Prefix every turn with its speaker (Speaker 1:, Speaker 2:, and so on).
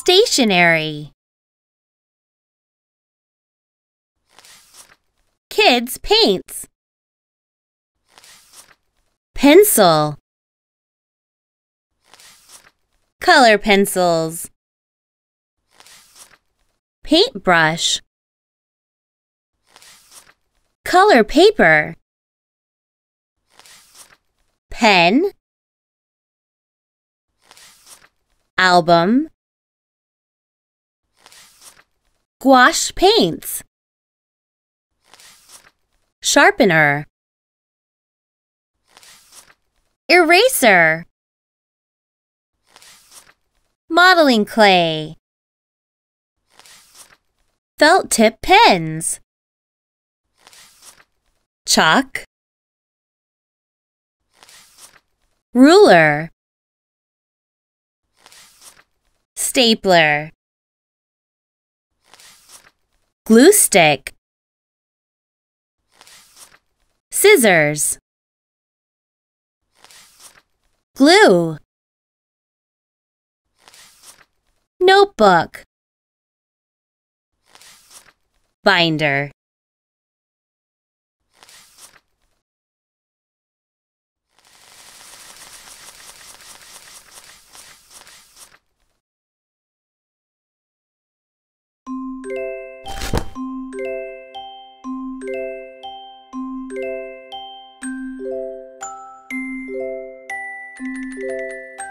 Speaker 1: Stationery Kids paints Pencil Color pencils Paintbrush Color paper Pen Album Gouache paints. Sharpener. Eraser. Modeling clay. Felt tip pens. Chalk. Ruler. Stapler glue stick scissors glue notebook binder
Speaker 2: thank you